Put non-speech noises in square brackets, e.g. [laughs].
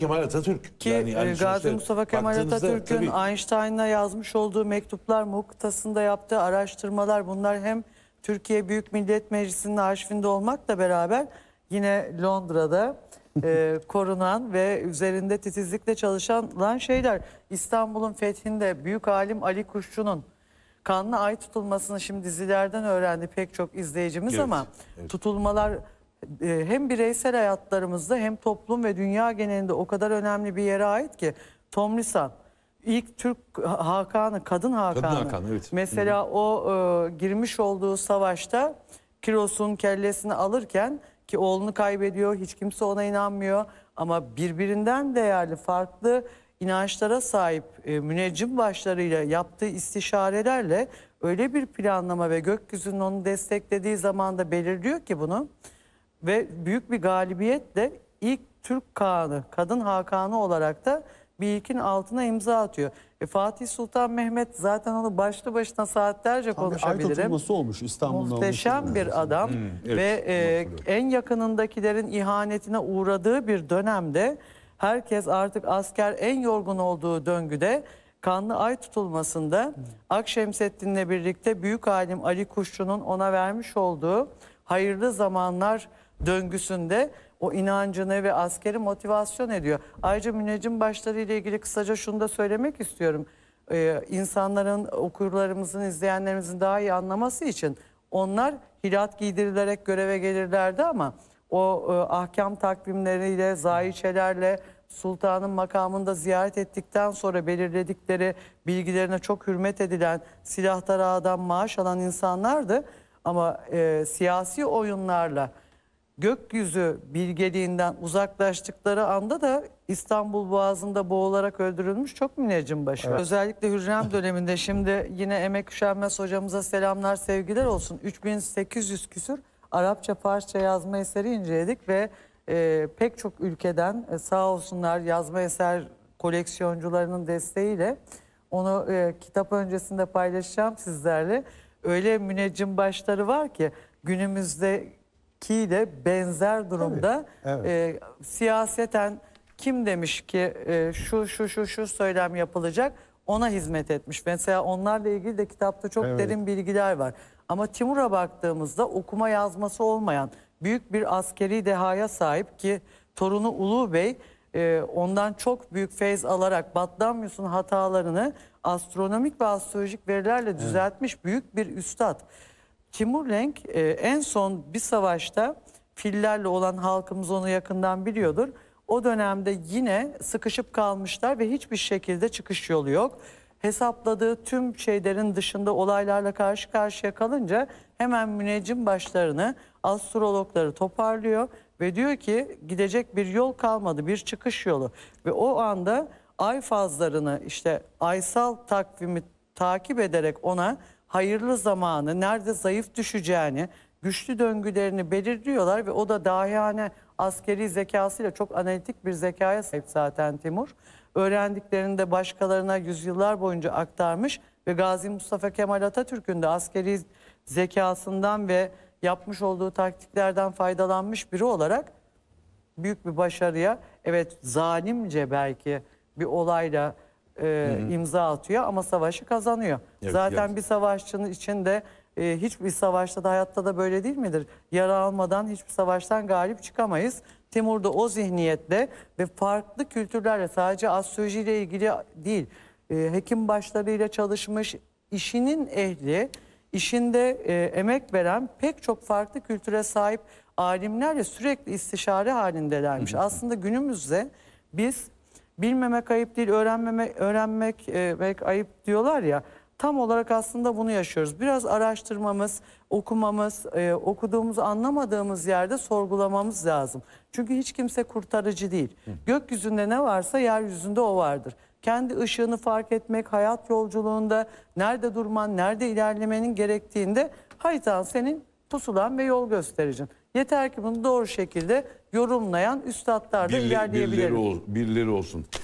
Kemal Atatürk. Ki yani, e, hani Gazi Mustafa Kemal Atatürk'ün Einstein'a yazmış olduğu mektuplar muktasında yaptığı araştırmalar bunlar hem Türkiye Büyük Millet Meclisi'nin arşivinde olmakla beraber yine Londra'da e, [laughs] korunan ve üzerinde titizlikle çalışan şeyler. İstanbul'un fethinde büyük alim Ali Kuşçu'nun kanlı ay tutulmasını şimdi dizilerden öğrendi pek çok izleyicimiz evet, ama evet. tutulmalar ee, hem bireysel hayatlarımızda hem toplum ve dünya genelinde o kadar önemli bir yere ait ki Tom ilk Türk Hakan'ı, kadın Hakan'ı. Kadın Hakan, evet. Mesela o e, girmiş olduğu savaşta Kiros'un kellesini alırken ki oğlunu kaybediyor, hiç kimse ona inanmıyor ama birbirinden değerli farklı inançlara sahip e, müneccim başlarıyla yaptığı istişarelerle öyle bir planlama ve gökyüzünün onu desteklediği zaman da belirliyor ki bunu ve büyük bir galibiyetle ilk Türk Kağan'ı, kadın Hakan'ı olarak da bir altına imza atıyor. E, Fatih Sultan Mehmet zaten onu başlı başına saatlerce Tam konuşabilirim. Ay tutulması olmuş İstanbul'da. Muhteşem olmuş. bir adam hmm, evet, ve e, en yakınındakilerin ihanetine uğradığı bir dönemde herkes artık asker en yorgun olduğu döngüde kanlı ay tutulmasında Akşemseddin'le birlikte büyük alim Ali Kuşçu'nun ona vermiş olduğu hayırlı zamanlar döngüsünde o inancını ve askeri motivasyon ediyor. Ayrıca müneccim başları ile ilgili kısaca şunu da söylemek istiyorum. Ee, insanların, okurlarımızın, izleyenlerimizin daha iyi anlaması için onlar hilat giydirilerek göreve gelirlerdi ama o e, ahkam takvimleriyle, zayiçelerle sultanın makamında ziyaret ettikten sonra belirledikleri bilgilerine çok hürmet edilen silahtar ağadan maaş alan insanlardı. Ama e, siyasi oyunlarla gökyüzü bilgeliğinden uzaklaştıkları anda da İstanbul Boğazı'nda boğularak öldürülmüş çok müneccim başı. Evet. Özellikle Hürrem döneminde şimdi yine Emek Üşenmez hocamıza selamlar sevgiler olsun. 3800 küsür Arapça Farsça yazma eseri inceledik ve e, pek çok ülkeden e, sağ olsunlar yazma eser koleksiyoncularının desteğiyle onu e, kitap öncesinde paylaşacağım sizlerle. Öyle müneccim başları var ki günümüzde ki de benzer durumda Tabii, evet. e, siyaseten kim demiş ki e, şu şu şu şu söylem yapılacak ona hizmet etmiş. Mesela onlarla ilgili de kitapta çok evet. derin bilgiler var. Ama Timur'a baktığımızda okuma yazması olmayan büyük bir askeri dehaya sahip ki torunu Ulu Bey e, ondan çok büyük feyz alarak Batlamyus'un hatalarını astronomik ve astrolojik verilerle düzeltmiş evet. büyük bir üstad. Timur Lenk e, en son bir savaşta fillerle olan halkımız onu yakından biliyordur. O dönemde yine sıkışıp kalmışlar ve hiçbir şekilde çıkış yolu yok. Hesapladığı tüm şeylerin dışında olaylarla karşı karşıya kalınca hemen müneccim başlarını, astrologları toparlıyor ve diyor ki gidecek bir yol kalmadı, bir çıkış yolu. Ve o anda ay fazlarını işte aysal takvimi takip ederek ona hayırlı zamanı, nerede zayıf düşeceğini, güçlü döngülerini belirliyorlar ve o da dahiyane askeri zekasıyla çok analitik bir zekaya sahip zaten Timur. Öğrendiklerini de başkalarına yüzyıllar boyunca aktarmış ve Gazi Mustafa Kemal Atatürk'ün de askeri zekasından ve yapmış olduğu taktiklerden faydalanmış biri olarak büyük bir başarıya evet zalimce belki bir olayla e, hı hı. imza atıyor ama savaşı kazanıyor. Evet, Zaten evet. bir savaşçının içinde e, hiçbir savaşta da hayatta da böyle değil midir? Yara almadan hiçbir savaştan galip çıkamayız. Timur da o zihniyetle ve farklı kültürlerle sadece astrolojiyle ilgili değil, e, hekim başlarıyla çalışmış, işinin ehli, işinde e, emek veren pek çok farklı kültüre sahip alimlerle sürekli istişare halindelermiş. Hı hı. Aslında günümüzde biz bilmemek ayıp değil, öğrenmeme, öğrenmek e, belki ayıp diyorlar ya. Tam olarak aslında bunu yaşıyoruz. Biraz araştırmamız, okumamız, e, okuduğumuz, anlamadığımız yerde sorgulamamız lazım. Çünkü hiç kimse kurtarıcı değil. Hı. Gökyüzünde ne varsa yeryüzünde o vardır. Kendi ışığını fark etmek, hayat yolculuğunda nerede durman, nerede ilerlemenin gerektiğinde haytan senin pusulan ve yol göstericim. Yeter ki bunu doğru şekilde yorumlayan üstadlar da Birli- ilerleyebilir. birileri, ol- birileri olsun.